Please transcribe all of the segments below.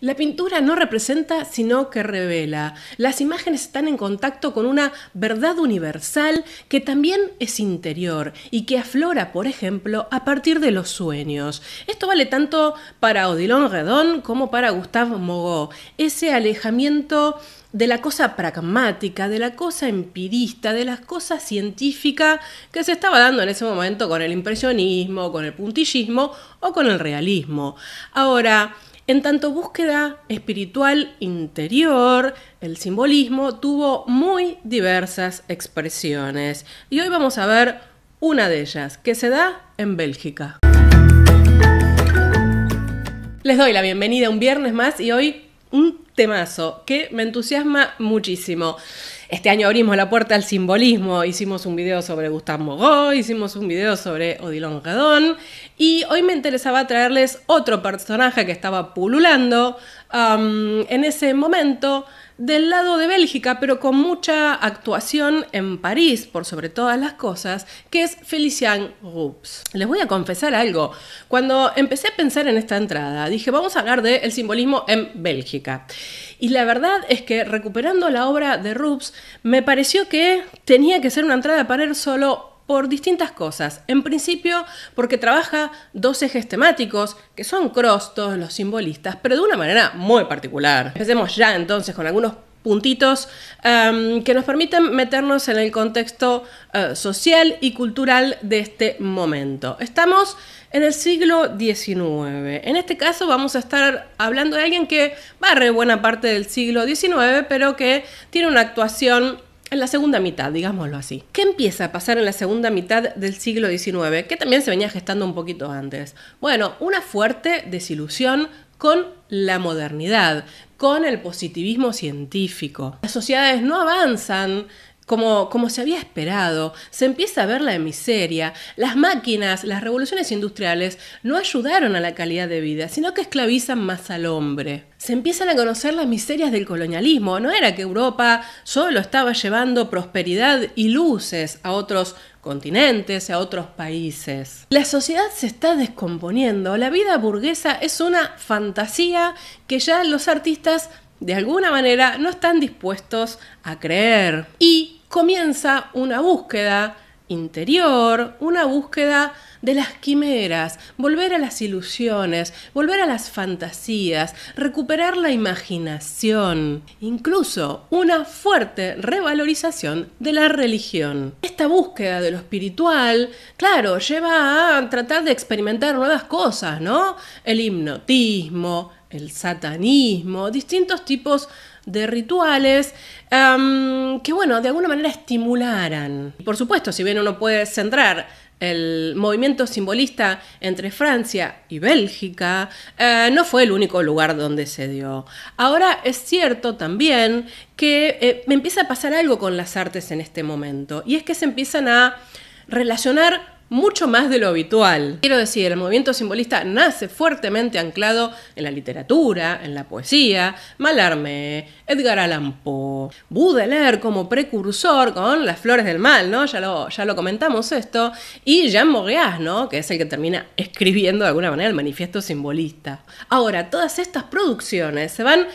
La pintura no representa, sino que revela. Las imágenes están en contacto con una verdad universal que también es interior y que aflora, por ejemplo, a partir de los sueños. Esto vale tanto para Odilon Redon como para Gustave Mogot. Ese alejamiento de la cosa pragmática, de la cosa empirista, de la cosa científica que se estaba dando en ese momento con el impresionismo, con el puntillismo o con el realismo. Ahora, en tanto búsqueda espiritual interior, el simbolismo tuvo muy diversas expresiones y hoy vamos a ver una de ellas que se da en Bélgica. Les doy la bienvenida un viernes más y hoy un temazo que me entusiasma muchísimo. Este año abrimos la puerta al simbolismo, Hicimos un video sobre Gustavo Moreau, hicimos un video sobre Odilon Redon y hoy me interesaba traerles otro personaje que estaba pululando um, en ese momento del lado de Bélgica, pero con mucha actuación en París, por sobre todas las cosas, que es Felician Rubs. Les voy a confesar algo. Cuando empecé a pensar en esta entrada, dije, vamos a hablar del simbolismo en Bélgica. Y la verdad es que recuperando la obra de Rubs, me pareció que tenía que ser una entrada para él solo por distintas cosas. En principio, porque trabaja dos ejes temáticos que son cross todos los simbolistas, pero de una manera muy particular. Empecemos ya entonces con algunos puntitos em, que nos permiten meternos en el contexto eh, social y cultural de este momento. Estamos en el siglo XIX. En este caso vamos a estar hablando de alguien que barre buena parte del siglo XIX, pero que tiene una actuación en la segunda mitad, digámoslo así. ¿Qué empieza a pasar en la segunda mitad del siglo XIX? Que también se venía gestando un poquito antes. Bueno, una fuerte desilusión con la modernidad, con el positivismo científico. Las sociedades no avanzan como, se había esperado, se empieza a ver la miseria, las máquinas, las revoluciones industriales no ayudaron a la calidad de vida, sino que esclavizan más al hombre. Se empiezan a conocer las miserias del colonialismo, no era que Europa solo estaba llevando prosperidad y luces a otros continentes, a otros países. La sociedad se está descomponiendo, la vida burguesa es una fantasía que ya los artistas de alguna manera no están dispuestos a creer. Y comienza una búsqueda interior, una búsqueda de las quimeras, volver a las ilusiones, volver a las fantasías, recuperar la imaginación, incluso una fuerte revalorización de la religión. Esta búsqueda de lo espiritual, claro, lleva a tratar de experimentar nuevas cosas, ¿no? El hipnotismo, el satanismo, distintos tipos de rituales em, que, bueno, de alguna manera estimularan. Por supuesto, si bien uno puede centrar el movimiento simbolista entre Francia y Bélgica eh, no fue el único lugar donde se dio. Ahora es cierto también que eh, me empieza a pasar algo con las artes en este momento, y es que se empiezan a relacionar mucho más de lo habitual. Quiero decir, el movimiento simbolista nace fuertemente anclado en la literatura, en la poesía, Malarmé, Edgar Allan Poe, Baudelaire como precursor con Las Flores del Mal, ¿no? Ya lo, ya lo comentamos esto, y Jean moréas ¿no? Que es el que termina escribiendo de alguna manera el manifiesto simbolista. Ahora, todas estas producciones se van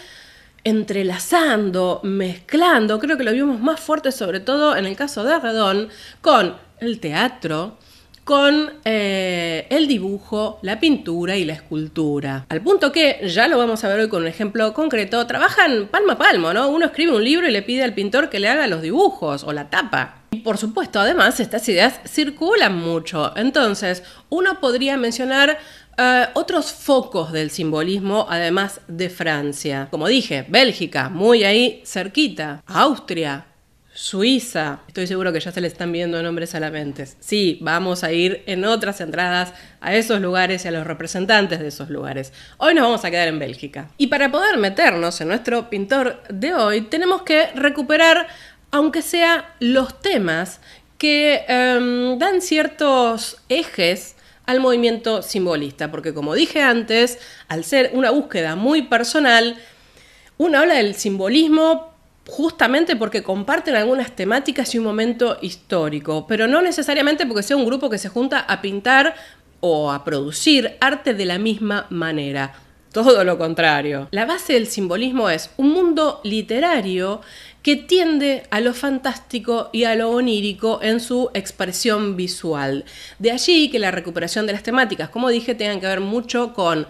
entrelazando, mezclando, creo que lo vimos más fuerte sobre todo en el caso de Redón, con el teatro, con eh, el dibujo, la pintura y la escultura. Al punto que, ya lo vamos a ver hoy con un ejemplo concreto, trabajan palma a palmo, ¿no? Uno escribe un libro y le pide al pintor que le haga los dibujos o la tapa. Y por supuesto, además, estas ideas circulan mucho. Entonces, uno podría mencionar eh, otros focos del simbolismo, además de Francia. Como dije, Bélgica, muy ahí cerquita. Austria, Suiza. Estoy seguro que ya se le están viendo nombres a la mente. Sí, vamos a ir en otras entradas a esos lugares y a los representantes de esos lugares. Hoy nos vamos a quedar en Bélgica. Y para poder meternos en nuestro pintor de hoy, tenemos que recuperar, aunque sea los temas que em, dan ciertos ejes al movimiento simbolista, porque como dije antes, al ser una búsqueda muy personal, uno habla del simbolismo justamente porque comparten algunas temáticas y un momento histórico, pero no necesariamente porque sea un grupo que se junta a pintar o a producir arte de la misma manera. Todo lo contrario. La base del simbolismo es un mundo literario que tiende a lo fantástico y a lo onírico en su expresión visual. De allí que la recuperación de las temáticas, como dije, tengan que ver mucho con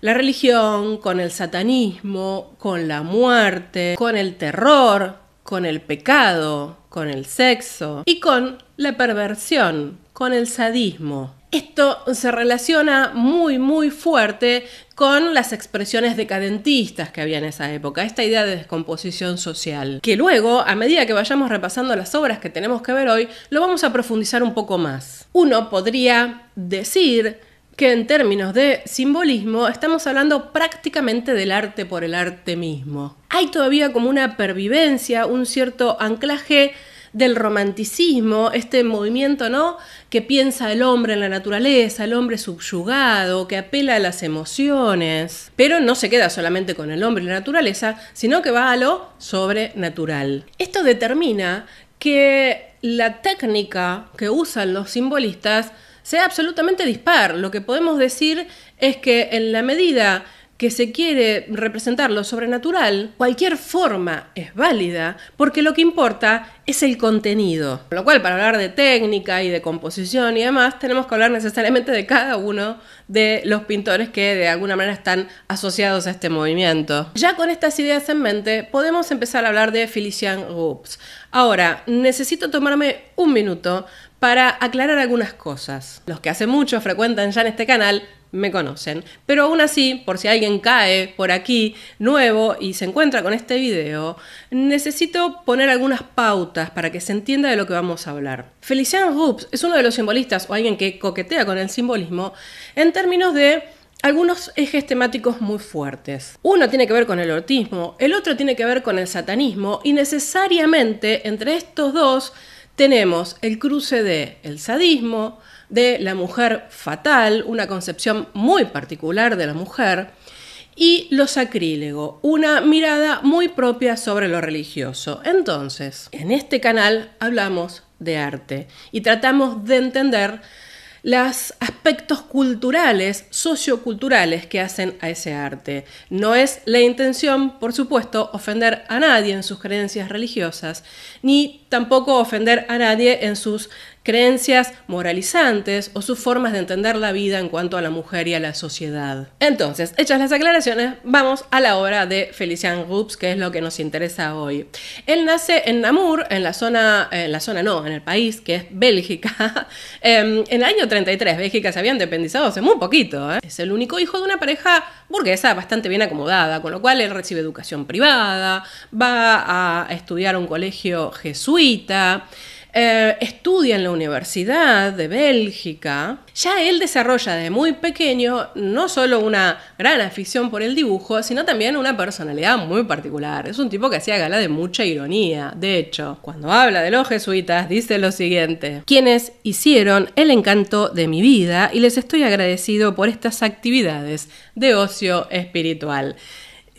la religión, con el satanismo, con la muerte, con el terror, con el pecado, con el sexo y con la perversión, con el sadismo. Esto se relaciona muy muy fuerte con las expresiones decadentistas que había en esa época, esta idea de descomposición social, que luego, a medida que vayamos repasando las obras que tenemos que ver hoy, lo vamos a profundizar un poco más. Uno podría decir que en términos de simbolismo estamos hablando prácticamente del arte por el arte mismo. Hay todavía como una pervivencia, un cierto anclaje del romanticismo, este movimiento, ¿no? que piensa el hombre en la naturaleza, el hombre subyugado, que apela a las emociones, pero no se queda solamente con el hombre y la naturaleza, sino que va a lo sobrenatural. Esto determina que la técnica que usan los simbolistas sea absolutamente dispar. Lo que podemos decir es que en la medida que se quiere representar lo sobrenatural, cualquier forma es válida, porque lo que importa es el contenido. Con lo cual, para hablar de técnica y de composición y demás, tenemos que hablar necesariamente de cada uno de los pintores que de alguna manera están asociados a este movimiento. Ya con estas ideas en mente, podemos empezar a hablar de Felician Groups. Ahora, necesito tomarme un minuto para aclarar algunas cosas. Los que hace mucho frecuentan ya en este canal me conocen, pero aún así, por si alguien cae por aquí nuevo y se encuentra con este video, necesito poner algunas pautas para que se entienda de lo que vamos a hablar. Feliciano Hoops es uno de los simbolistas o alguien que coquetea con el simbolismo en términos de algunos ejes temáticos muy fuertes. Uno tiene que ver con el ortismo, el otro tiene que ver con el satanismo y necesariamente entre estos dos tenemos el cruce de el sadismo, de la mujer fatal, una concepción muy particular de la mujer, y lo sacrílego, una mirada muy propia sobre lo religioso. Entonces, en este canal hablamos de arte y tratamos de entender los aspectos culturales, socioculturales que hacen a ese arte. No es la intención, por supuesto, ofender a nadie en sus creencias religiosas, ni tampoco ofender a nadie en sus creencias moralizantes o sus formas de entender la vida en cuanto a la mujer y a la sociedad. Entonces, hechas las aclaraciones, vamos a la obra de Felician Rups, que es lo que nos interesa hoy. Él nace en Namur, en la zona, eh, en la zona no, en el país que es Bélgica, em, en el año 33. Bélgica se había independizado hace muy poquito. ¿eh? Es el único hijo de una pareja burguesa bastante bien acomodada, con lo cual él recibe educación privada, va a estudiar a un colegio jesuita. Eh, estudia en la Universidad de Bélgica, ya él desarrolla de muy pequeño no solo una gran afición por el dibujo, sino también una personalidad muy particular. Es un tipo que hacía gala de mucha ironía. De hecho, cuando habla de los jesuitas, dice lo siguiente, quienes hicieron el encanto de mi vida y les estoy agradecido por estas actividades de ocio espiritual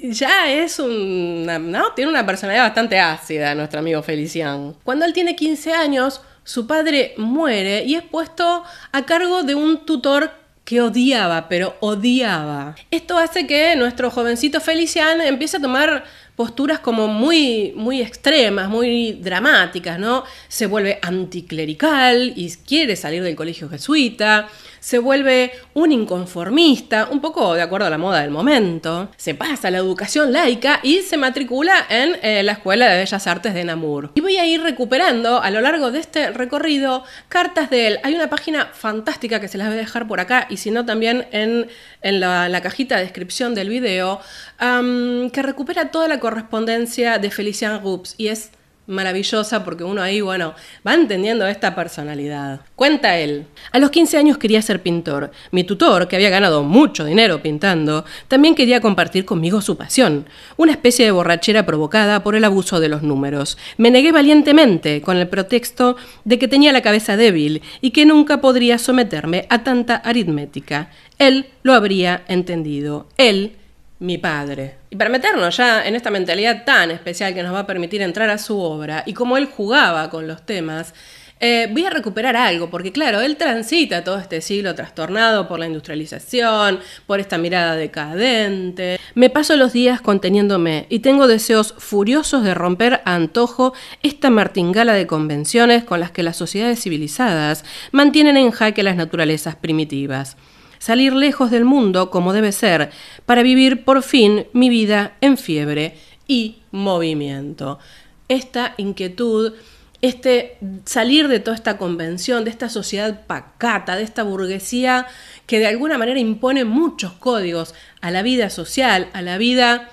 ya es un... ¿no? Tiene una personalidad bastante ácida nuestro amigo Felician. Cuando él tiene 15 años, su padre muere y es puesto a cargo de un tutor que odiaba, pero odiaba. Esto hace que nuestro jovencito Feliciano empiece a tomar posturas como muy, muy extremas, muy dramáticas, ¿no? Se vuelve anticlerical y quiere salir del colegio jesuita, se vuelve un inconformista, un poco de acuerdo a la moda del momento, se pasa a la educación laica y se matricula en eh, la Escuela de Bellas Artes de Namur. Y voy a ir recuperando a lo largo de este recorrido cartas de él. Hay una página fantástica que se las voy a dejar por acá y si no también en, la, cajita de descripción del video, que recupera toda la correspondencia de Felician Rups y es maravillosa porque uno ahí, bueno, va entendiendo esta personalidad. Cuenta él, a los 15 años quería ser pintor. Mi tutor, que había ganado mucho dinero pintando, también quería compartir conmigo su pasión, una especie de borrachera provocada por el abuso de los números. Me negué valientemente con el pretexto de que tenía la cabeza débil y que nunca podría someterme a tanta aritmética. Él lo habría entendido. Él mi padre. Y para meternos ya en esta mentalidad tan especial que nos va a permitir entrar a su obra y cómo él jugaba con los temas, eh, voy a recuperar algo, porque claro, él transita todo este siglo trastornado por la industrialización, por esta mirada decadente. Me paso los días conteniéndome y tengo deseos furiosos de romper a antojo esta martingala de convenciones con las que las sociedades civilizadas mantienen en jaque las naturalezas primitivas salir lejos del mundo como debe ser, para vivir por fin mi vida en fiebre y movimiento. Esta inquietud este salir de toda esta convención, de esta sociedad pacata, de esta burguesía que de alguna manera impone muchos códigos a la vida social, a la vida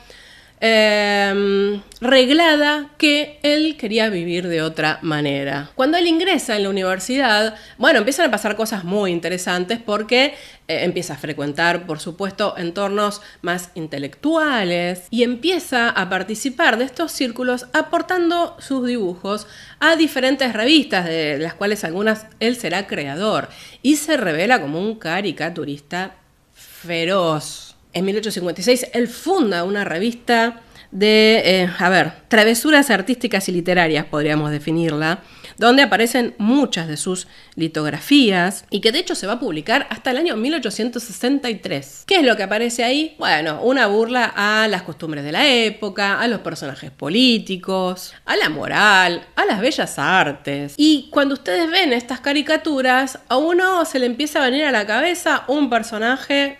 Em, reglada que él quería vivir de otra manera. Cuando él ingresa en la universidad, bueno, empiezan a pasar cosas muy interesantes porque eh, empieza a frecuentar, por supuesto, entornos más intelectuales y empieza a participar de estos círculos aportando sus dibujos a diferentes revistas, de las cuales algunas él será creador y se revela como un caricaturista feroz en 1856, él funda una revista de, eh, a ver, travesuras artísticas y literarias, podríamos definirla, donde aparecen muchas de sus litografías y que de hecho se va a publicar hasta el año 1863. ¿Qué es lo que aparece ahí? Bueno, una burla a las costumbres de la época, a los personajes políticos, a la moral, a las bellas artes. Y cuando ustedes ven estas caricaturas, a uno se le empieza a venir a la cabeza un personaje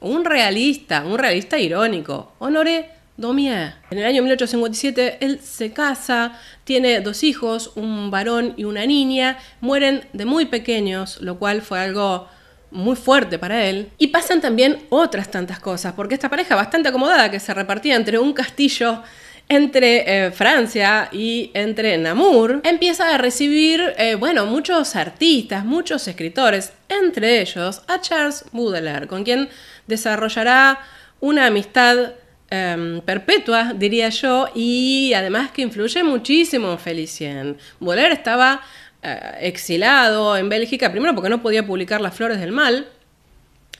un realista, un realista irónico. Honoré Domier. En el año 1857 él se casa, tiene dos hijos, un varón y una niña, mueren de muy pequeños, lo cual fue algo muy fuerte para él. Y pasan también otras tantas cosas, porque esta pareja bastante acomodada que se repartía entre un castillo entre eh, Francia y entre Namur, empieza a recibir, eh, bueno, muchos artistas, muchos escritores, entre ellos a Charles Baudelaire, con quien desarrollará una amistad em, perpetua, diría yo, y además que influye muchísimo en Felicien. Voler estaba eh, exilado en Bélgica, primero porque no podía publicar Las Flores del Mal.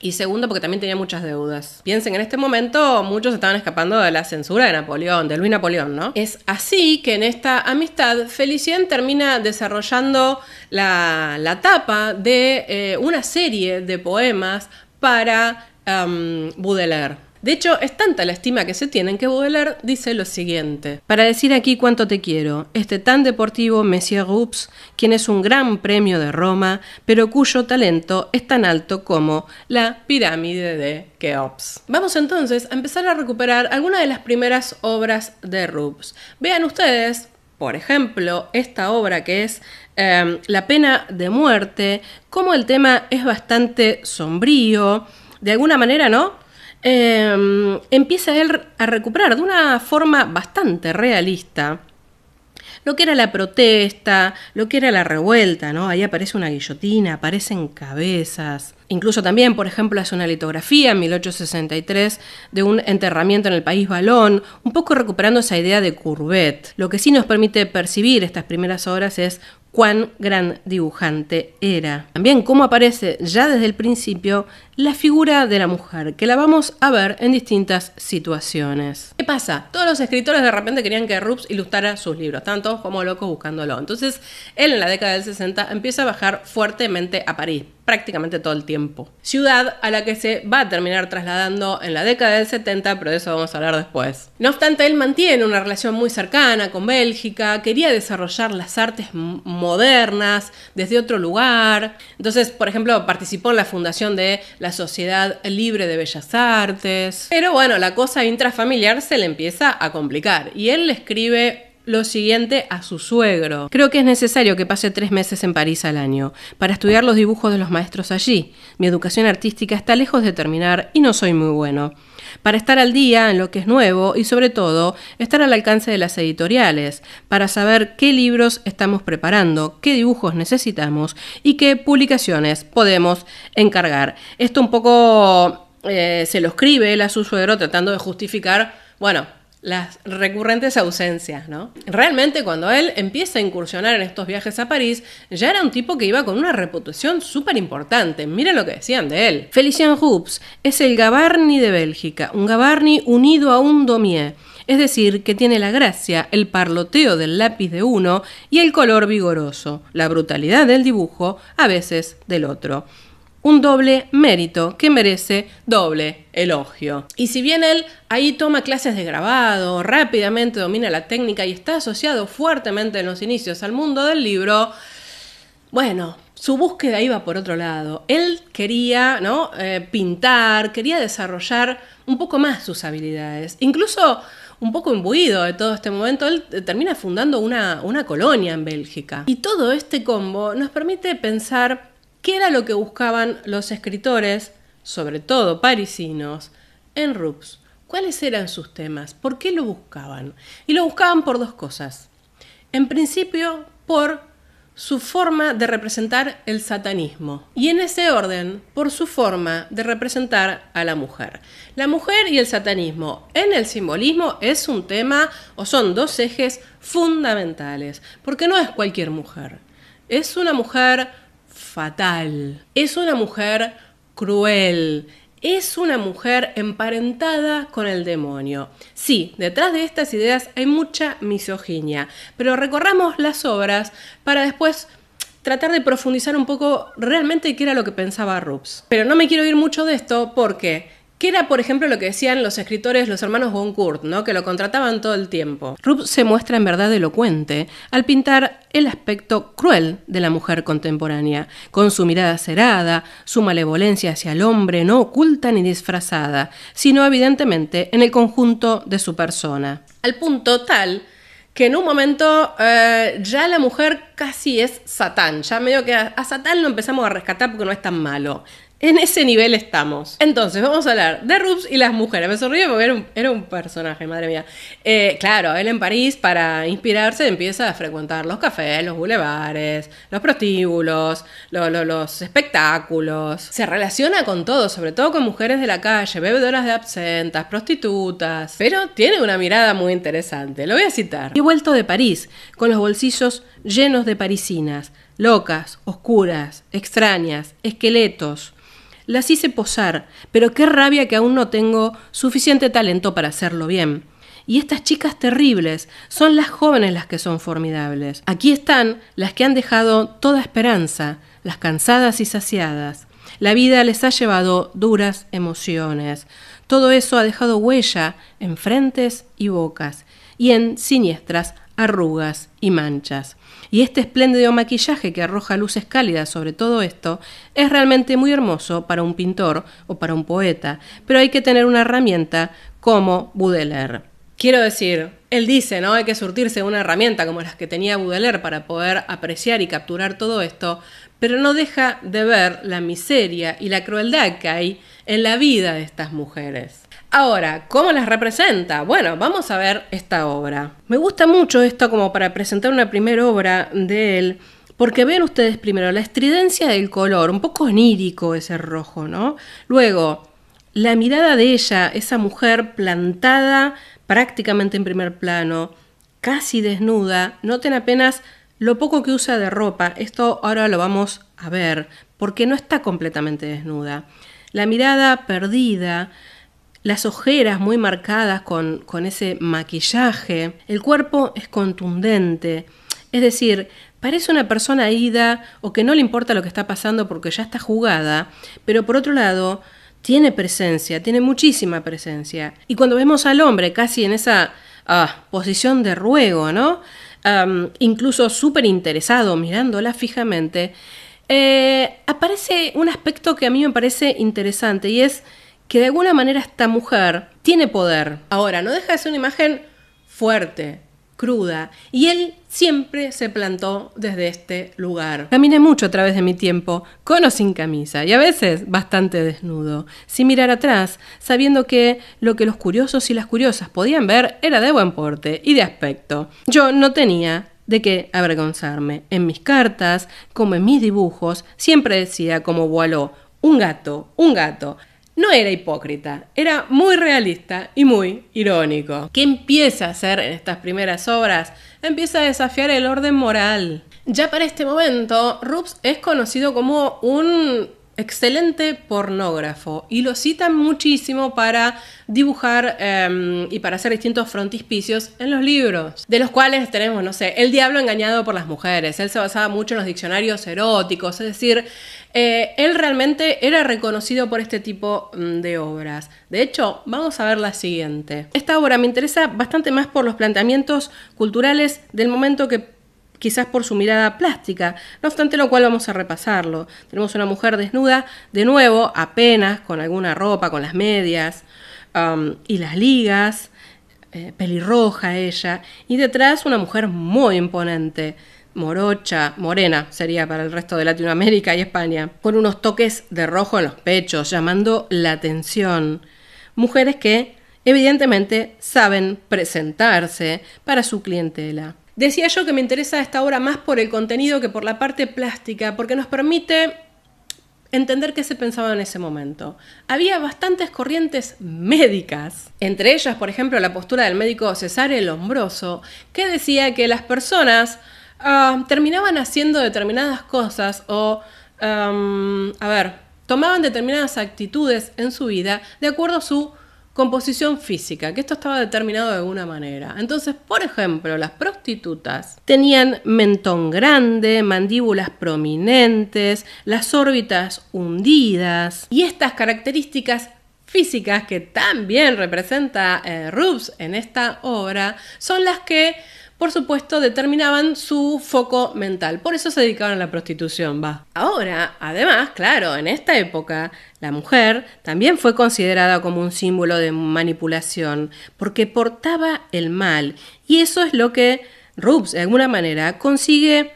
Y segundo, porque también tenía muchas deudas. Piensen, en este momento muchos estaban escapando de la censura de Napoleón, de Luis Napoleón, ¿no? Es así que en esta amistad, Felicien termina desarrollando la, tapa de eh, una serie de poemas para Baudelaire. De hecho, es tanta la estima que se tienen que Baudelaire dice lo siguiente. Para decir aquí cuánto te quiero, este tan deportivo Monsieur roups quien es un gran premio de Roma, pero cuyo talento es tan alto como la pirámide de Keops. Vamos entonces a empezar a recuperar algunas de las primeras obras de Roups. Vean ustedes, por ejemplo, esta obra que es em, La pena de muerte, como el tema es bastante sombrío, de alguna manera, ¿no? Em, empieza él a recuperar de una forma bastante realista lo que era la protesta, lo que era la revuelta, ¿no? Ahí aparece una guillotina, aparecen cabezas, Incluso también, por ejemplo, hace una litografía en 1863 de un enterramiento en el país Balón, un poco recuperando esa idea de Courbet. Lo que sí nos permite percibir estas primeras obras es cuán gran dibujante era. También cómo aparece ya desde el principio la figura de la mujer, que la vamos a ver en distintas situaciones. ¿Qué pasa? Todos los escritores de repente querían que Rups ilustrara sus libros, tanto como locos buscándolo. Entonces, él en la década del 60 empieza a bajar fuertemente a París prácticamente todo el tiempo. Ciudad a la que se va a terminar trasladando en la década del 70, pero de eso vamos a hablar después. No obstante, él mantiene una relación muy cercana con Bélgica, quería desarrollar las artes modernas desde otro lugar. Entonces, por ejemplo, participó en la fundación de la Sociedad Libre de Bellas Artes. Pero bueno, la cosa intrafamiliar se le empieza a complicar y él le escribe lo siguiente a su suegro. Creo que es necesario que pase tres meses en París al año para estudiar los dibujos de los maestros allí. Mi educación artística está lejos de terminar y no soy muy bueno. Para estar al día en lo que es nuevo y sobre todo estar al alcance de las editoriales, para saber qué libros estamos preparando, qué dibujos necesitamos y qué publicaciones podemos encargar. Esto un poco eh, se lo escribe él a su suegro tratando de justificar, bueno, las recurrentes ausencias, ¿no? Realmente cuando él empieza a incursionar en estos viajes a París, ya era un tipo que iba con una reputación súper importante. Miren lo que decían de él. Felicien Hoops es el gabarni de Bélgica, un gabarni unido a un domier, es decir, que tiene la gracia, el parloteo del lápiz de uno y el color vigoroso, la brutalidad del dibujo, a veces del otro un doble mérito que merece doble elogio. Y si bien él ahí toma clases de grabado, rápidamente domina la técnica y está asociado fuertemente en los inicios al mundo del libro, bueno, su búsqueda iba por otro lado. Él quería ¿no? Eh, pintar, quería desarrollar un poco más sus habilidades. Incluso un poco imbuido de todo este momento, él eh, termina fundando una, una colonia en Bélgica. Y todo este combo nos permite pensar ¿Qué era lo que buscaban los escritores, sobre todo parisinos, en Rups. ¿Cuáles eran sus temas? ¿Por qué lo buscaban? Y lo buscaban por dos cosas. En principio, por su forma de representar el satanismo. Y en ese orden, por su forma de representar a la mujer. La mujer y el satanismo en el simbolismo es un tema o son dos ejes fundamentales, porque no es cualquier mujer. Es una mujer fatal. Es una mujer cruel. Es una mujer emparentada con el demonio. Sí, detrás de estas ideas hay mucha misoginia, pero recorramos las obras para después tratar de profundizar un poco realmente qué era lo que pensaba Rups. Pero no me quiero ir mucho de esto porque ¿qué era, por ejemplo, lo que decían los escritores, los hermanos Goncourt, ¿no? que lo contrataban todo el tiempo. Rups se muestra en verdad elocuente al pintar el aspecto cruel de la mujer contemporánea, con su mirada cerada, su malevolencia hacia el hombre no oculta ni disfrazada, sino evidentemente en el conjunto de su persona. Al punto tal que en un momento eh, ya la mujer casi es Satán, ya medio que a, a Satán lo empezamos a rescatar porque no es tan malo. En ese nivel estamos. Entonces, vamos a hablar de Rubs y las mujeres. Me sonríe porque era un, personaje, madre mía. Eh, claro, él en París, para inspirarse, empieza a frecuentar los cafés, los bulevares, los prostíbulos, los espectáculos. Se relaciona con todo, sobre todo con mujeres de la calle, bebedoras de absentas, prostitutas. Pero tiene una mirada muy interesante. Lo voy a citar. He vuelto de París, con los bolsillos llenos de parisinas, locas, oscuras, extrañas, esqueletos las hice posar, pero qué rabia que aún no tengo suficiente talento para hacerlo bien. Y estas chicas terribles son las jóvenes las que son formidables. Aquí están las que han dejado toda esperanza, las cansadas y saciadas. La vida les ha llevado duras emociones. Todo eso ha dejado huella en frentes y bocas y en siniestras arrugas y manchas y este espléndido maquillaje que arroja luces cálidas sobre todo esto es realmente muy hermoso para un pintor o para un poeta, pero hay que tener una herramienta como Baudelaire. Quiero decir, él dice, ¿no? Hay que surtirse una herramienta como las que tenía Baudelaire para poder apreciar y capturar todo esto, pero no deja de ver la miseria y la crueldad que hay en la vida de estas mujeres. Ahora, ¿cómo las representa? Bueno, vamos a ver esta obra. Me gusta mucho esto como para presentar una primera obra de él, porque ven ustedes primero la estridencia del color, un poco onírico ese rojo, ¿no? Luego, la mirada de ella, esa mujer plantada prácticamente en primer plano, casi desnuda, noten apenas lo poco que usa de ropa, esto ahora lo vamos a ver, porque no está completamente desnuda. La mirada perdida, las ojeras muy marcadas con, ese maquillaje, el cuerpo es contundente, es decir, parece una persona ida o que no le importa lo que está pasando porque ya está jugada, pero por otro lado, tiene presencia, tiene muchísima presencia. Y cuando vemos al hombre casi en esa ah, posición de ruego, ¿no? incluso súper interesado, mirándola fijamente, eh, aparece un aspecto que a mí me parece interesante y es que de alguna manera esta mujer tiene poder. Ahora, no deja de ser una imagen fuerte, cruda, y él siempre se plantó desde este lugar. Caminé mucho a través de mi tiempo, con o sin camisa, y a veces bastante desnudo, sin mirar atrás, sabiendo que lo que los curiosos y las curiosas podían ver era de buen porte y de aspecto. Yo no tenía de qué avergonzarme. En mis cartas, como en mis dibujos, siempre decía como voló, un gato, un gato no era hipócrita, era muy realista y muy irónico. ¿Qué empieza a hacer en estas primeras obras? Empieza a desafiar el orden moral. Ya para este momento, Rups es conocido como un excelente pornógrafo y lo citan muchísimo para dibujar em, y para hacer distintos frontispicios en los libros, de los cuales tenemos, no sé, El diablo engañado por las mujeres, él se basaba mucho en los diccionarios eróticos, es decir, eh, él realmente era reconocido por este tipo mm, de obras. De hecho, vamos a ver la siguiente. Esta obra me interesa bastante más por los planteamientos culturales del momento que quizás por su mirada plástica, no obstante lo cual vamos a repasarlo. Tenemos una mujer desnuda, de nuevo, apenas, con alguna ropa, con las medias um, y las ligas, eh, pelirroja ella, y detrás una mujer muy imponente, morocha, morena sería para el resto de Latinoamérica y España, con unos toques de rojo en los pechos, llamando la atención. Mujeres que evidentemente saben presentarse para su clientela. Decía yo que me interesa esta obra más por el contenido que por la parte plástica, porque nos permite entender qué se pensaba en ese momento. Había bastantes corrientes médicas, entre ellas, por ejemplo, la postura del médico Cesare Lombroso, que decía que las personas ah, terminaban haciendo determinadas cosas o, a ver, tomaban determinadas actitudes en su vida de acuerdo a su composición física, que esto estaba determinado de alguna manera. Entonces, por ejemplo, las prostitutas tenían mentón grande, mandíbulas prominentes, las órbitas hundidas y estas características físicas que también representa eh, en esta obra son las que por supuesto, determinaban su foco mental. Por eso se dedicaban a la prostitución, va. Ahora, además, claro, en esta época, la mujer también fue considerada como un símbolo de manipulación, porque portaba el mal. Y eso es lo que Rubes, de alguna manera, consigue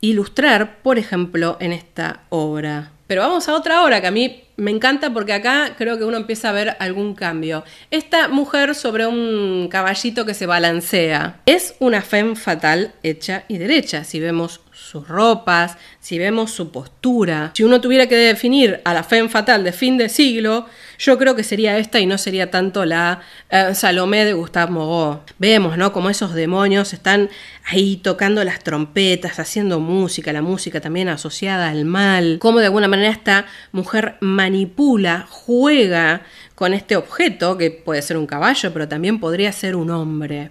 ilustrar, por ejemplo, en esta obra. Pero vamos a otra obra que a mí me encanta porque acá creo que uno empieza a ver algún cambio. Esta mujer sobre un caballito que se balancea es una femme fatal hecha y derecha, si vemos sus ropas, si vemos su postura. Si uno tuviera que definir a la femme fatal de fin de siglo, yo creo que sería esta y no sería tanto la eh, Salomé de Gustave Mogó. Vemos, ¿no? Como esos demonios están ahí tocando las trompetas, haciendo música, la música también asociada al mal. Cómo de alguna manera esta mujer manipula, juega con este objeto, que puede ser un caballo, pero también podría ser un hombre.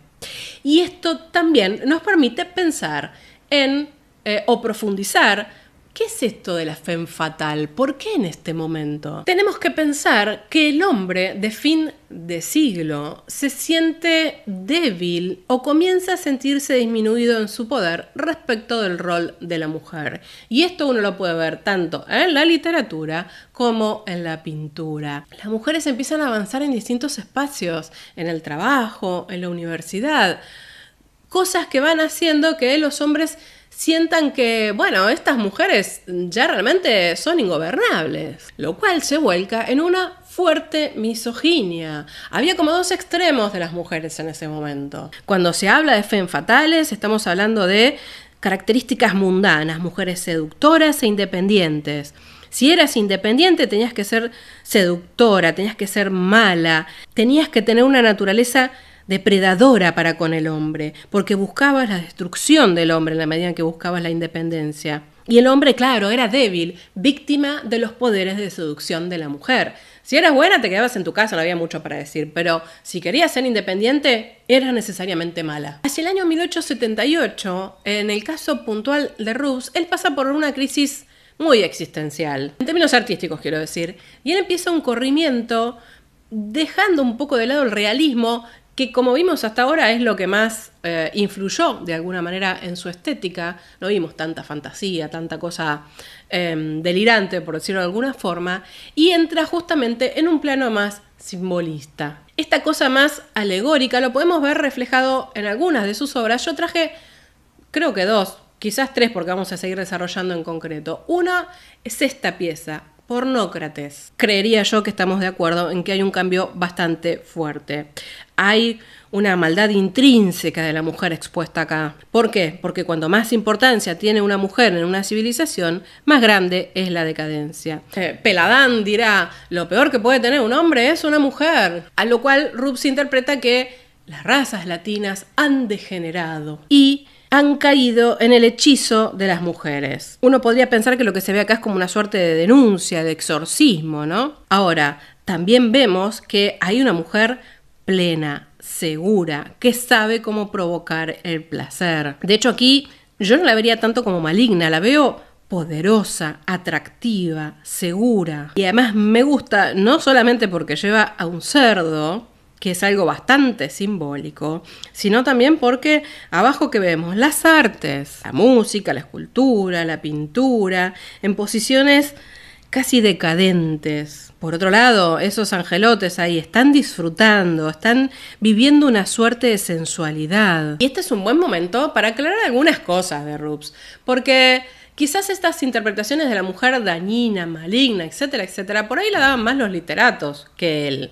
Y esto también nos permite pensar en eh, o profundizar ¿Qué es esto de la fe fatal? ¿Por qué en este momento? Tenemos que pensar que el hombre de fin de siglo se siente débil o comienza a sentirse disminuido en su poder respecto del rol de la mujer. Y esto uno lo puede ver tanto en la literatura como en la pintura. Las mujeres empiezan a avanzar en distintos espacios, en el trabajo, en la universidad, cosas que van haciendo que los hombres sientan que, bueno, estas mujeres ya realmente son ingobernables, lo cual se vuelca en una fuerte misoginia. Había como dos extremos de las mujeres en ese momento. Cuando se habla de en fatales, estamos hablando de características mundanas, mujeres seductoras e independientes. Si eras independiente tenías que ser seductora, tenías que ser mala, tenías que tener una naturaleza depredadora para con el hombre, porque buscabas la destrucción del hombre en la medida en que buscabas la independencia. Y el hombre, claro, era débil, víctima de los poderes de seducción de la mujer. Si eras buena, te quedabas en tu casa, no había mucho para decir, pero si querías ser independiente, eras necesariamente mala. Hacia el año 1878, en el caso puntual de Rus, él pasa por una crisis muy existencial, en términos artísticos quiero decir, y él empieza un corrimiento dejando un poco de lado el realismo que como vimos hasta ahora es lo que más eh, influyó de alguna manera en su estética. No vimos tanta fantasía, tanta cosa em, delirante, por decirlo de alguna forma, y entra justamente en un plano más simbolista. Esta cosa más alegórica lo podemos ver reflejado en algunas de sus obras. Yo traje, creo que dos, quizás tres, porque vamos a seguir desarrollando en concreto. Una es esta pieza, pornócrates. Creería yo que estamos de acuerdo en que hay un cambio bastante fuerte. Hay una maldad intrínseca de la mujer expuesta acá. ¿Por qué? Porque cuando más importancia tiene una mujer en una civilización, más grande es la decadencia. Eh, Peladán dirá, lo peor que puede tener un hombre es una mujer. A lo cual Rubs interpreta que las razas latinas han degenerado y han caído en el hechizo de las mujeres. Uno podría pensar que lo que se ve acá es como una suerte de denuncia, de exorcismo, ¿no? Ahora, también vemos que hay una mujer plena, segura, que sabe cómo provocar el placer. De hecho, aquí yo no la vería tanto como maligna, la veo poderosa, atractiva, segura. Y además me gusta no solamente porque lleva a un cerdo, que es algo bastante simbólico, sino también porque abajo que vemos las artes, la música, la escultura, la pintura, en posiciones casi decadentes. Por otro lado, esos angelotes ahí están disfrutando, están viviendo una suerte de sensualidad. Y este es un buen momento para aclarar algunas cosas de Rups, porque quizás estas interpretaciones de la mujer dañina, maligna, etcétera, etcétera, por ahí la daban más los literatos que él. El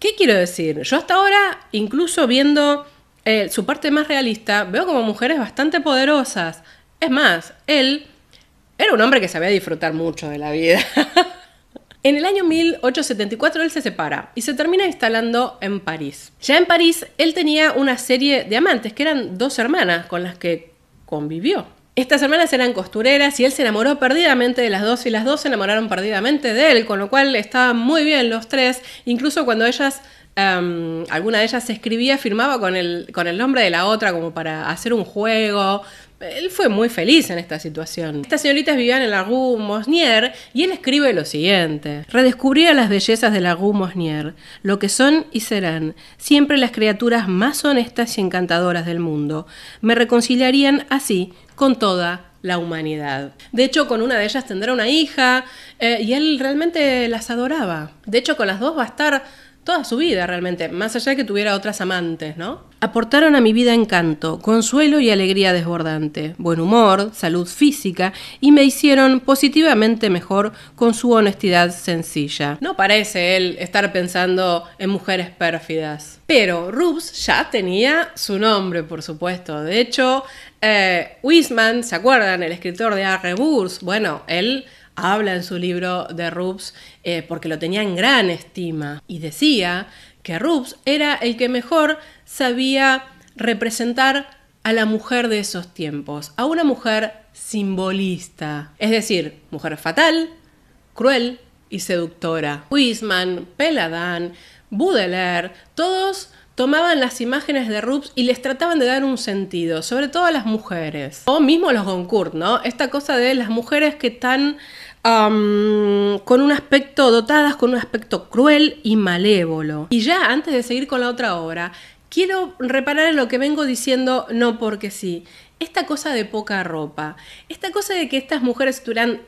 ¿Qué quiero decir? Yo hasta ahora, incluso viendo eh, su parte más realista, veo como mujeres bastante poderosas. Es más, él era un hombre que sabía disfrutar mucho de la vida. En el año 1874 él se separa y se termina instalando en París. Ya en París él tenía una serie de amantes que eran dos hermanas con las que convivió. Estas hermanas eran costureras y él se enamoró perdidamente de las dos y las dos se enamoraron perdidamente de él, con lo cual estaban muy bien los tres, incluso cuando ellas em, alguna de ellas se escribía, firmaba con el, con el nombre de la otra como para hacer un juego. Él fue muy feliz en esta situación. Estas señoritas vivían en la Rue Mosnier y él escribe lo siguiente. Redescubría las bellezas de la Rue Mosnier, lo que son y serán, siempre las criaturas más honestas y encantadoras del mundo. Me reconciliarían así con toda la humanidad. De hecho, con una de ellas tendrá una hija eh, y él realmente las adoraba. De hecho, con las dos va a estar toda su vida realmente, más allá que tuviera otras amantes, ¿no? Aportaron a mi vida encanto, consuelo y alegría desbordante, buen humor, salud física y me hicieron positivamente mejor con su honestidad sencilla. No parece él estar pensando en mujeres pérfidas. Pero Rubs ya tenía su nombre, por supuesto. De hecho, eh, Wisman, ¿se acuerdan? El escritor de Arre Burs, bueno, él habla en su libro de Rubs eh, porque lo tenía en gran estima y decía que Rubs era el que mejor sabía representar a la mujer de esos tiempos, a una mujer simbolista, es decir, mujer fatal, cruel y seductora. Huisman, Peladán, Baudelaire, todos tomaban las imágenes de Rubs y les trataban de dar un sentido, sobre todo a las mujeres, o mismo los Goncourt, ¿no? Esta cosa de las mujeres que tan con un aspecto dotadas, con un aspecto cruel y malévolo. Y ya antes de seguir con la otra obra, quiero reparar en lo que vengo diciendo no porque sí. Esta cosa de poca ropa, esta cosa de que estas mujeres duran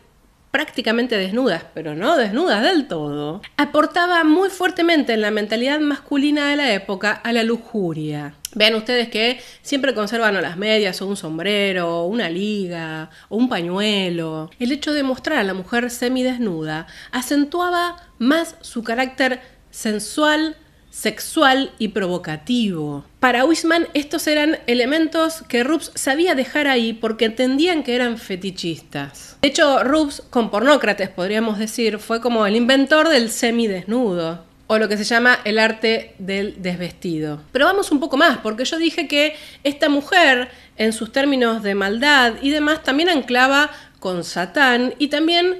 prácticamente desnudas, pero no desnudas del todo, aportaba muy fuertemente en la mentalidad masculina de la época a la lujuria. Vean ustedes que siempre conservan las medias o un sombrero, o una liga o un pañuelo. El hecho de mostrar a la mujer semidesnuda acentuaba más su carácter sensual, sexual y provocativo. Para Wisman estos eran elementos que Rubs sabía dejar ahí porque entendían que eran fetichistas. De hecho, Rubs, con pornócrates podríamos decir, fue como el inventor del semidesnudo o lo que se llama el arte del desvestido. Pero vamos un poco más, porque yo dije que esta mujer, en sus términos de maldad y demás, también anclaba con Satán y también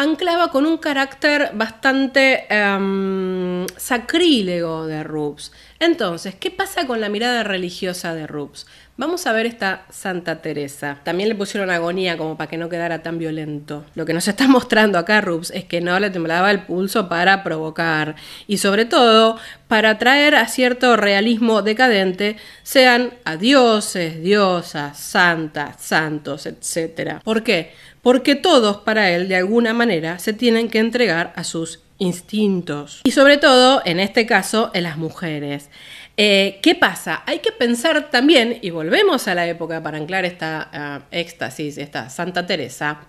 anclaba con un carácter bastante em, sacrílego de Rubs. Entonces, ¿qué pasa con la mirada religiosa de Rubs? Vamos a ver esta Santa Teresa. También le pusieron agonía como para que no quedara tan violento. Lo que nos está mostrando acá Rubs es que no le temblaba el pulso para provocar y sobre todo para traer a cierto realismo decadente, sean a dioses, diosas, santas, santos, etc. ¿Por qué? porque todos para él de alguna manera se tienen que entregar a sus instintos. Y sobre todo, en este caso, en las mujeres. Eh, ¿Qué pasa? Hay que pensar también, y volvemos a la época para anclar esta eh, éxtasis, esta Santa Teresa,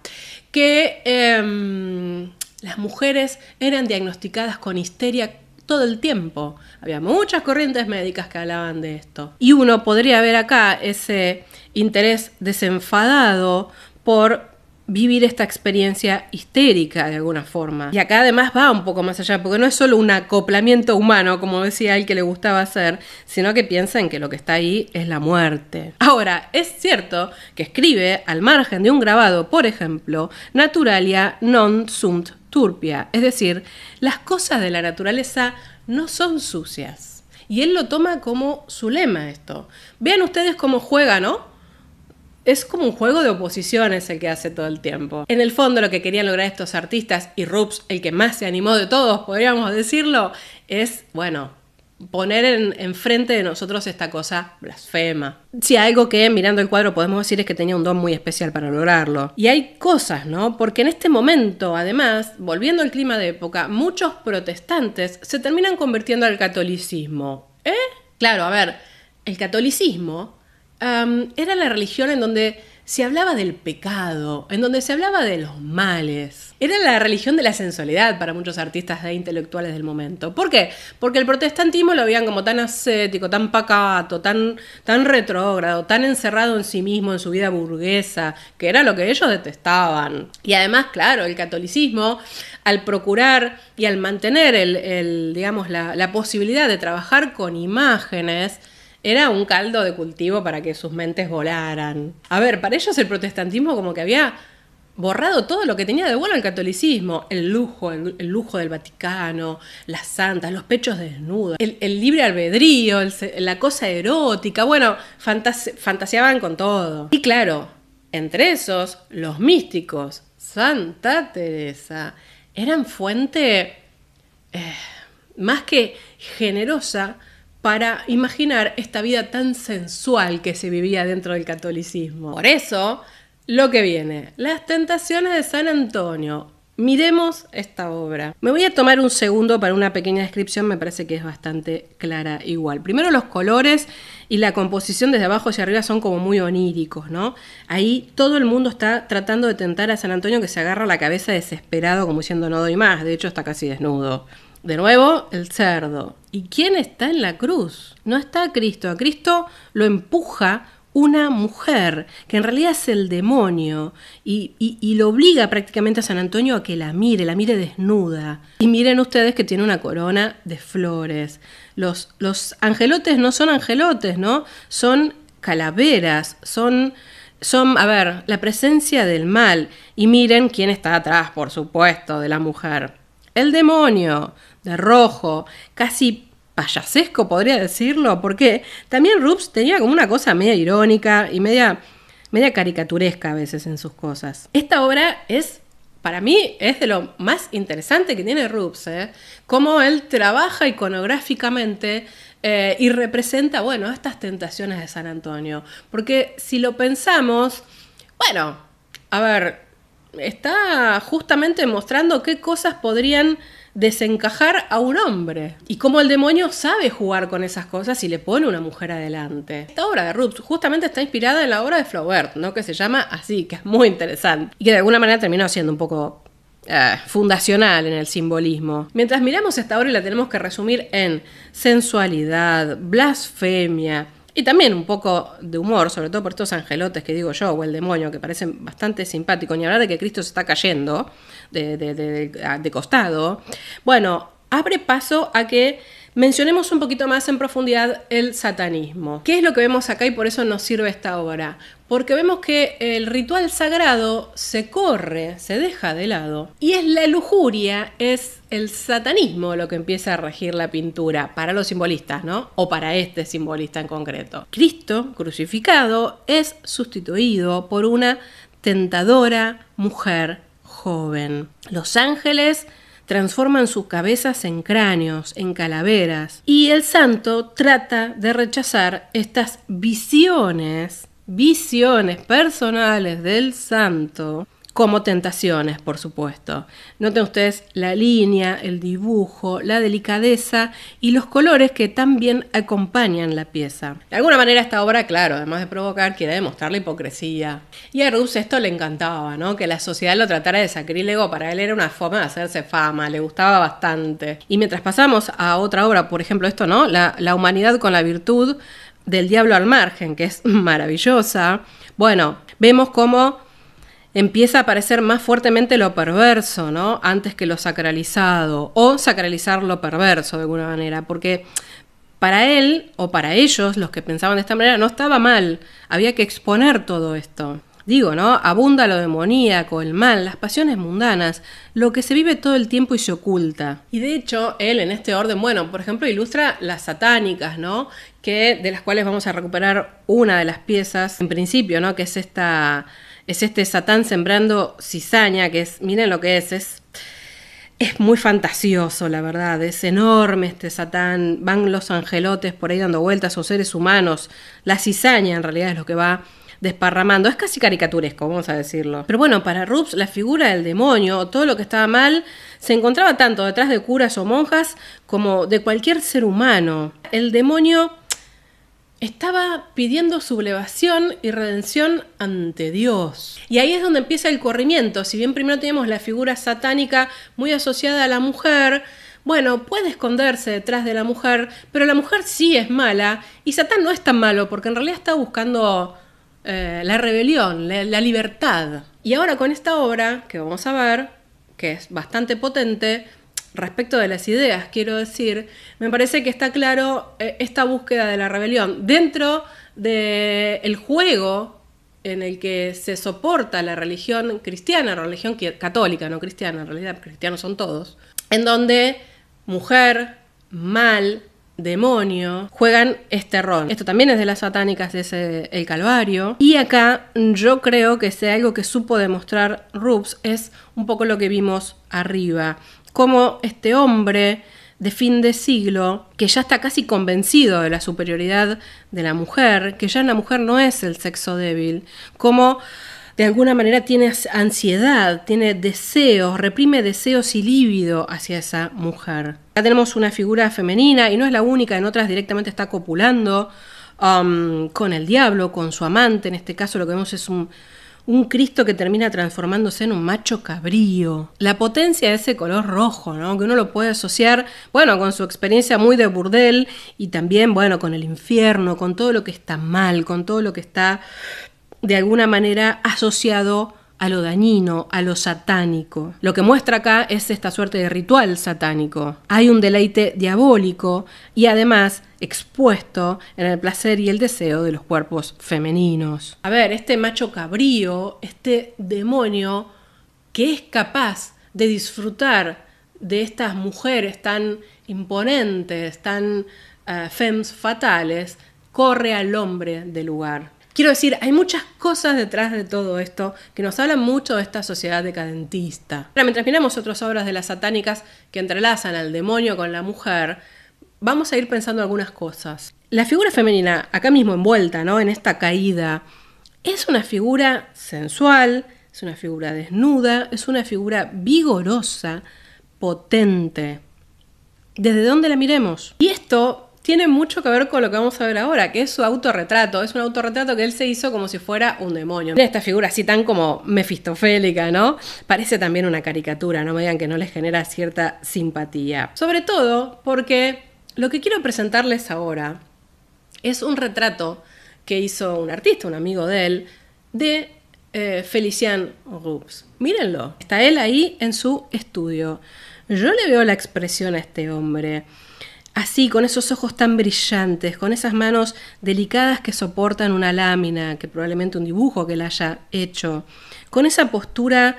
que em, las mujeres eran diagnosticadas con histeria todo el tiempo. Había muchas corrientes médicas que hablaban de esto. Y uno podría ver acá ese interés desenfadado por vivir esta experiencia histérica de alguna forma. Y acá además va un poco más allá, porque no es solo un acoplamiento humano, como decía el que le gustaba hacer, sino que piensa en que lo que está ahí es la muerte. Ahora, es cierto que escribe al margen de un grabado, por ejemplo, naturalia non sunt turpia, es decir, las cosas de la naturaleza no son sucias. Y él lo toma como su lema esto. Vean ustedes cómo juega, ¿no? es como un juego de oposiciones el que hace todo el tiempo. En el fondo lo que querían lograr estos artistas y Rups, el que más se animó de todos, podríamos decirlo, es, bueno, poner en, frente de nosotros esta cosa blasfema. Si algo que mirando el cuadro podemos decir es que tenía un don muy especial para lograrlo. Y hay cosas, ¿no? Porque en este momento, además, volviendo al clima de época, muchos protestantes se terminan convirtiendo al catolicismo. ¿Eh? Claro, a ver, el catolicismo era la religión en donde se hablaba del pecado, en donde se hablaba de los males. Era la religión de la sensualidad para muchos artistas e intelectuales del momento. ¿Por qué? Porque el protestantismo lo veían como tan ascético, tan pacato, tan, tan retrógrado, tan encerrado en sí mismo, en su vida burguesa, que era lo que ellos detestaban. Y además, claro, el catolicismo, al procurar y al mantener el, digamos, la posibilidad de trabajar con imágenes, era un caldo de cultivo para que sus mentes volaran. A ver, para ellos el protestantismo como que había borrado todo lo que tenía de bueno el catolicismo, el lujo, el, lujo del Vaticano, las santas, los pechos desnudos, el, libre albedrío, la cosa erótica, bueno, fantaseaban con todo. Y claro, entre esos, los místicos, Santa Teresa, eran fuente eh, más que generosa, para imaginar esta vida tan sensual que se vivía dentro del catolicismo. Por eso, lo que viene, las tentaciones de San Antonio. Miremos esta obra. Me voy a tomar un segundo para una pequeña descripción, me parece que es bastante clara igual. Primero los colores y la composición desde abajo hacia arriba son como muy oníricos, ¿no? Ahí todo el mundo está tratando de tentar a San Antonio que se agarra la cabeza desesperado como diciendo no doy más, de hecho está casi desnudo. De nuevo, el cerdo. ¿Y quién está en la cruz? No está Cristo. A Cristo lo empuja una mujer, que en realidad es el demonio, y, lo obliga prácticamente a San Antonio a que la mire, la mire desnuda. Y miren ustedes que tiene una corona de flores. Los, los angelotes no son angelotes, ¿no? Son calaveras, son, son, a ver, la presencia del mal. Y miren quién está atrás, por supuesto, de la mujer. El demonio de rojo, casi payasesco podría decirlo, porque también Rubs tenía como una cosa media irónica y media, media caricaturesca a veces en sus cosas. Esta obra es para mí es de lo más interesante que tiene Rubs, ¿eh? cómo él trabaja iconográficamente eh, y representa, bueno, estas tentaciones de San Antonio. Porque si lo pensamos, bueno, a ver, está justamente mostrando qué cosas podrían desencajar a un hombre. Y cómo el demonio sabe jugar con esas cosas y le pone una mujer adelante. Esta obra de Ruth justamente está inspirada en la obra de Flaubert, ¿no? que se llama así, que es muy interesante. Y que de alguna manera terminó siendo un poco eh, fundacional en el simbolismo. Mientras miramos esta obra y la tenemos que resumir en sensualidad, blasfemia, y también un poco de humor, sobre todo por estos angelotes que digo yo, o el demonio, que parecen bastante simpáticos. Ni hablar de que Cristo se está cayendo de, de costado. Bueno, abre paso a que mencionemos un poquito más en profundidad el satanismo. ¿Qué es lo que vemos acá y por eso nos sirve esta obra? porque vemos que el ritual sagrado se corre, se deja de lado, y es la lujuria, es el satanismo lo que empieza a regir la pintura, para los simbolistas, ¿no? O para este simbolista en concreto. Cristo, crucificado, es sustituido por una tentadora mujer joven. Los ángeles transforman sus cabezas en cráneos, en calaveras, y el santo trata de rechazar estas visiones visiones personales del santo como tentaciones, por supuesto. Noten ustedes la línea, el dibujo, la delicadeza y los colores que también acompañan la pieza. De alguna manera esta obra, claro, además de provocar, quiere demostrar la hipocresía. Y a Rus esto le encantaba, ¿no? Que la sociedad lo tratara de sacrílego, para él era una forma de hacerse fama, le gustaba bastante. Y mientras pasamos a otra obra, por ejemplo esto, ¿no? la humanidad con la virtud, del Diablo al Margen, que es maravillosa, bueno, vemos cómo empieza a aparecer más fuertemente lo perverso, ¿no? Antes que lo sacralizado, o sacralizar lo perverso de alguna manera, porque para él o para ellos, los que pensaban de esta manera, no estaba mal, había que exponer todo esto. Digo, ¿no? Abunda lo demoníaco, el mal, las pasiones mundanas, lo que se vive todo el tiempo y se oculta. Y de hecho, él en este orden, bueno, por ejemplo, ilustra las satánicas, ¿no? Que de las cuales vamos a recuperar una de las piezas en principio, ¿no? Que es esta es este Satán sembrando cizaña, que es, miren lo que es, es es muy fantasioso, la verdad, es enorme este Satán, van los angelotes por ahí dando vueltas o seres humanos, la cizaña en realidad es lo que va desparramando. Es casi caricaturesco, vamos a decirlo. Pero bueno, para Rubs la figura del demonio todo lo que estaba mal se encontraba tanto detrás de curas o monjas como de cualquier ser humano. El demonio estaba pidiendo sublevación y redención ante Dios. Y ahí es donde empieza el corrimiento. Si bien primero tenemos la figura satánica muy asociada a la mujer, bueno, puede esconderse detrás de la mujer, pero la mujer sí es mala y Satán no es tan malo porque en realidad está buscando eh, la rebelión, la, libertad. Y ahora con esta obra que vamos a ver, que es bastante potente, respecto de las ideas, quiero decir, me parece que está claro eh, esta búsqueda de la rebelión dentro del el juego en el que se soporta la religión cristiana, religión católica, no cristiana, en realidad cristianos son todos, en donde mujer, mal, demonio, juegan este rol. Esto también es de las satánicas, es el Calvario. Y acá yo creo que sea algo que supo demostrar Rubes, es un poco lo que vimos arriba. Como este hombre de fin de siglo, que ya está casi convencido de la superioridad de la mujer, que ya la mujer no es el sexo débil, como de alguna manera tiene ansiedad, tiene deseos, reprime deseos y líbido hacia esa mujer. Acá tenemos una figura femenina y no es la única, en otras directamente está copulando um, con el diablo, con su amante. En este caso lo que vemos es un, un Cristo que termina transformándose en un macho cabrío. La potencia de ese color rojo, ¿no? Que uno lo puede asociar, bueno, con su experiencia muy de burdel y también, bueno, con el infierno, con todo lo que está mal, con todo lo que está de alguna manera asociado a lo dañino, a lo satánico. Lo que muestra acá es esta suerte de ritual satánico. Hay un deleite diabólico y además expuesto en el placer y el deseo de los cuerpos femeninos. A ver, este macho cabrío, este demonio que es capaz de disfrutar de estas mujeres tan imponentes, tan eh, femmes fatales, corre al hombre del lugar. Quiero decir, hay muchas cosas detrás de todo esto que nos hablan mucho de esta sociedad decadentista. Ahora, mientras miramos otras obras de las satánicas que entrelazan al demonio con la mujer, vamos a ir pensando algunas cosas. La figura femenina, acá mismo envuelta, ¿no? En esta caída, es una figura sensual, es una figura desnuda, es una figura vigorosa, potente. ¿Desde dónde la miremos? Y esto tiene mucho que ver con lo que vamos a ver ahora, que es su autorretrato. Es un autorretrato que él se hizo como si fuera un demonio. Tiene esta figura así tan como mefistofélica, ¿no? Parece también una caricatura, no me digan que no les genera cierta simpatía. Sobre todo porque lo que quiero presentarles ahora es un retrato que hizo un artista, un amigo de él, de eh, Felician Mírenlo, está él ahí en su estudio. Yo le veo la expresión a este hombre así, con esos ojos tan brillantes, con esas manos delicadas que soportan una lámina, que probablemente un dibujo que la haya hecho, con esa postura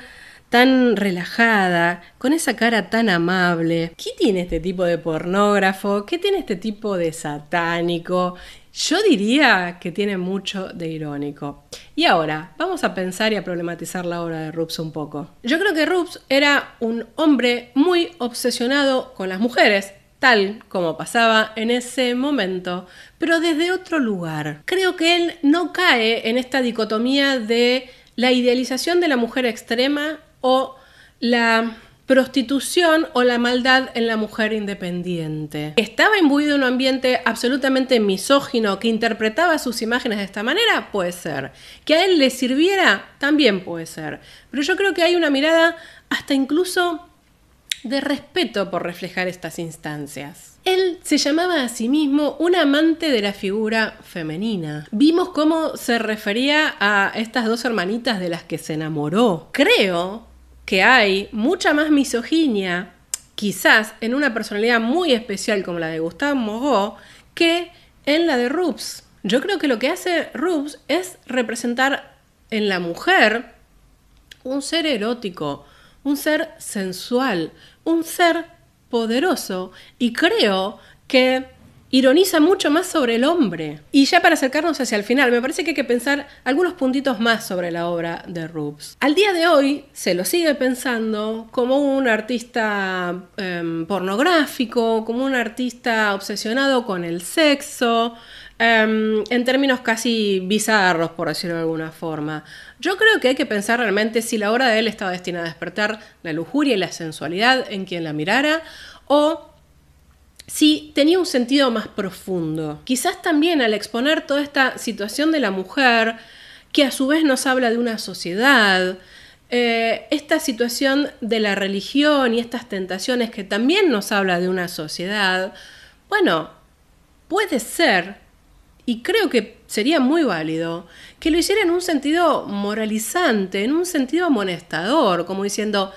tan relajada, con esa cara tan amable. ¿Qué tiene este tipo de pornógrafo? ¿Qué tiene este tipo de satánico? Yo diría que tiene mucho de irónico. Y ahora, vamos a pensar y a problematizar la obra de Rubs un poco. Yo creo que Rubs era un hombre muy obsesionado con las mujeres, tal como pasaba en ese momento, pero desde otro lugar. Creo que él no cae en esta dicotomía de la idealización de la mujer extrema o la prostitución o la maldad en la mujer independiente. ¿Estaba imbuido en un ambiente absolutamente misógino que interpretaba sus imágenes de esta manera? Puede ser. Que a él le sirviera, también puede ser. Pero yo creo que hay una mirada hasta incluso de respeto por reflejar estas instancias. Él se llamaba a sí mismo un amante de la figura femenina. Vimos cómo se refería a estas dos hermanitas de las que se enamoró. Creo que hay mucha más misoginia, quizás en una personalidad muy especial como la de Gustave Moreau, que en la de Rubes. Yo creo que lo que hace Rubes es representar en la mujer un ser erótico, un ser sensual, un ser poderoso y creo que ironiza mucho más sobre el hombre. Y ya para acercarnos hacia el final, me parece que hay que pensar algunos puntitos más sobre la obra de Rubens. Al día de hoy se lo sigue pensando como un artista em, pornográfico, como un artista obsesionado con el sexo, Em, en términos casi bizarros, por decirlo de alguna forma. Yo creo que hay que pensar realmente si la obra de él estaba destinada a despertar la lujuria y la sensualidad en quien la mirara o si tenía un sentido más profundo. Quizás también al exponer toda esta situación de la mujer, que a su vez nos habla de una sociedad, eh, esta situación de la religión y estas tentaciones que también nos habla de una sociedad, bueno, puede ser y creo que sería muy válido que lo hiciera en un sentido moralizante, en un sentido amonestador, como diciendo,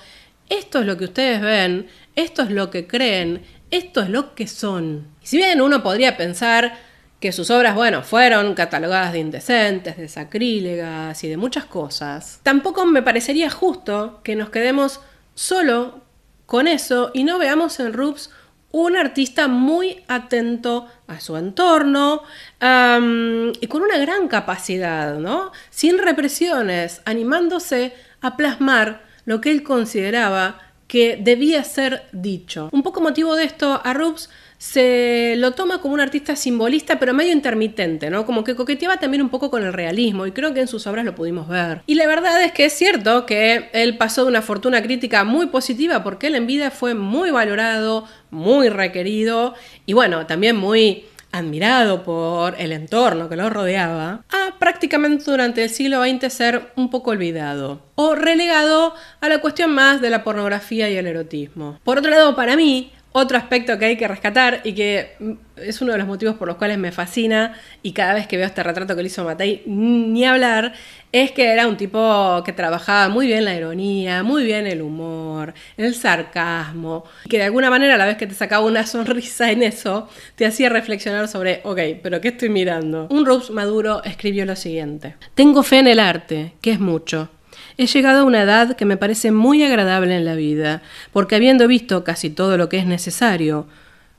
esto es lo que ustedes ven, esto es lo que creen, esto es lo que son. Y si bien uno podría pensar que sus obras, bueno, fueron catalogadas de indecentes, de sacrílegas y de muchas cosas, tampoco me parecería justo que nos quedemos solo con eso y no veamos en Rubens un artista muy atento a su entorno y con una gran capacidad, ¿no? sin represiones, animándose a plasmar lo que él consideraba que debía ser dicho. Un poco motivo de esto, a Rubens se lo toma como un artista simbolista, pero medio intermitente, ¿no? Como que coqueteaba también un poco con el realismo, y creo que en sus obras lo pudimos ver. Y la verdad es que es cierto que él pasó de una fortuna crítica muy positiva, porque él en vida fue muy valorado, muy requerido, y bueno, también muy admirado por el entorno que lo rodeaba, a prácticamente durante el siglo XX ser un poco olvidado o relegado a la cuestión más de la pornografía y el erotismo. Por otro lado, para mí, otro aspecto que hay que rescatar y que es uno de los motivos por los cuales me fascina y cada vez que veo este retrato que le hizo Matei, ni hablar, es que era un tipo que trabajaba muy bien la ironía, muy bien el humor, el sarcasmo, que de alguna manera a la vez que te sacaba una sonrisa en eso, te hacía reflexionar sobre, ok, pero ¿qué estoy mirando? Un Rubes Maduro escribió lo siguiente, tengo fe en el arte, que es mucho He llegado a una edad que me parece muy agradable en la vida, porque habiendo visto casi todo lo que es necesario,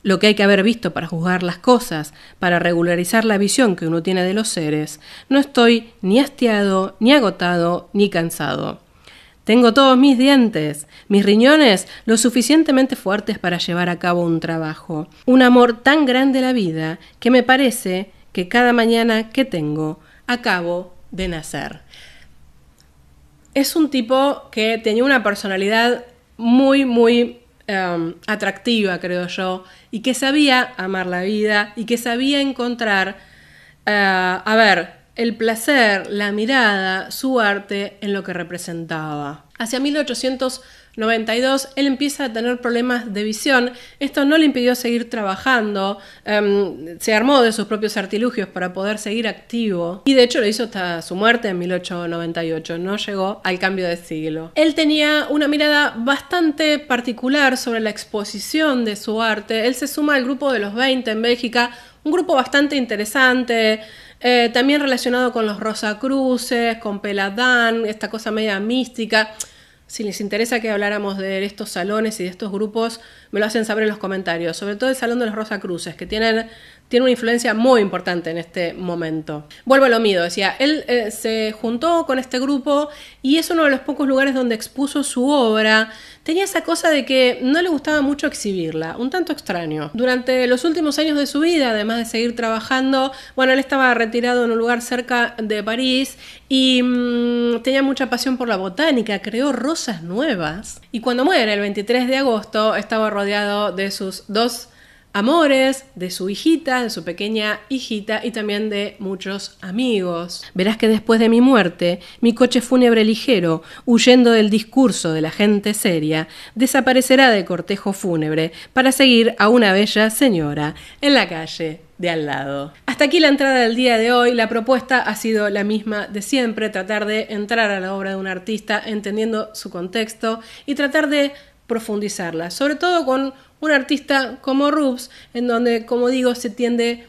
lo que hay que haber visto para juzgar las cosas, para regularizar la visión que uno tiene de los seres, no estoy ni hastiado, ni agotado, ni cansado. Tengo todos mis dientes, mis riñones lo suficientemente fuertes para llevar a cabo un trabajo, un amor tan grande a la vida que me parece que cada mañana que tengo acabo de nacer es un tipo que tenía una personalidad muy, muy em, atractiva, creo yo, y que sabía amar la vida y que sabía encontrar, eh, a ver, el placer, la mirada, su arte en lo que representaba. Hacia 1800 92, él empieza a tener problemas de visión. Esto no le impidió seguir trabajando, em, se armó de sus propios artilugios para poder seguir activo y de hecho lo hizo hasta su muerte en 1898, no llegó al cambio de siglo. Él tenía una mirada bastante particular sobre la exposición de su arte. Él se suma al grupo de los 20 en Bélgica, un grupo bastante interesante. Eh, también relacionado con los Rosacruces, con Peladán, esta cosa media mística. Si les interesa que habláramos de estos salones y de estos grupos, me lo hacen saber en los comentarios, sobre todo el Salón de los Rosacruces, que tiene una influencia muy importante en este momento. Vuelvo a lo mío, decía, él eh, se juntó con este grupo y es uno de los pocos lugares donde expuso su obra, tenía esa cosa de que no le gustaba mucho exhibirla, un tanto extraño. Durante los últimos años de su vida, además de seguir trabajando, bueno, él estaba retirado en un lugar cerca de París y mm, tenía mucha pasión por la botánica, creó rosas nuevas. Y cuando muere, el 23 de agosto, estaba rodeado de sus dos amores, de su hijita, de su pequeña hijita y también de muchos amigos. Verás que después de mi muerte, mi coche fúnebre ligero, huyendo del discurso de la gente seria, desaparecerá de cortejo fúnebre para seguir a una bella señora en la calle de al lado. Hasta aquí la entrada del día de hoy. La propuesta ha sido la misma de siempre, tratar de entrar a la obra de un artista entendiendo su contexto y tratar de profundizarla, sobre todo con un artista como Rubs, en donde, como digo, se tiende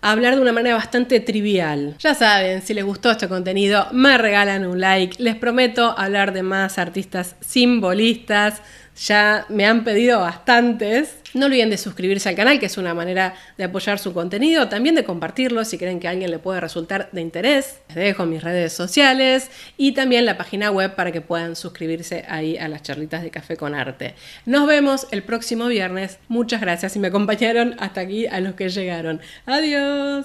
a hablar de una manera bastante trivial. Ya saben, si les gustó este contenido, me regalan un like. Les prometo hablar de más artistas simbolistas, ya me han pedido bastantes. No olviden de suscribirse al canal, que es una manera de apoyar su contenido, también de compartirlo si creen que a alguien le puede resultar de interés. Les dejo mis redes sociales y también la página web para que puedan suscribirse ahí a las charlitas de café con arte. Nos vemos el próximo viernes. Muchas gracias y me acompañaron hasta aquí a los que llegaron. Adiós.